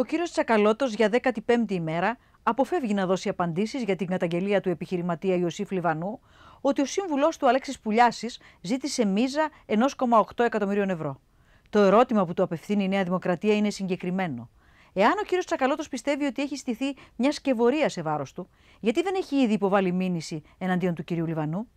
Ο κύριος Τσακαλώτος για 15η ημέρα αποφεύγει να δώσει απαντήσεις για την καταγγελία του επιχειρηματία Ιωσήφ Λιβανού ότι ο σύμβουλός του Αλέξης Πουλιάσης ζήτησε μίζα 1,8 εκατομμυρίων ευρώ. Το ερώτημα που του απευθύνει η Νέα Δημοκρατία είναι συγκεκριμένο. Εάν ο κύριος Τσακαλώτος πιστεύει ότι έχει στηθεί μια σκευωρία σε βάρος του, γιατί δεν έχει ήδη υποβάλει μήνυση εναντίον του κυρίου Λιβανού.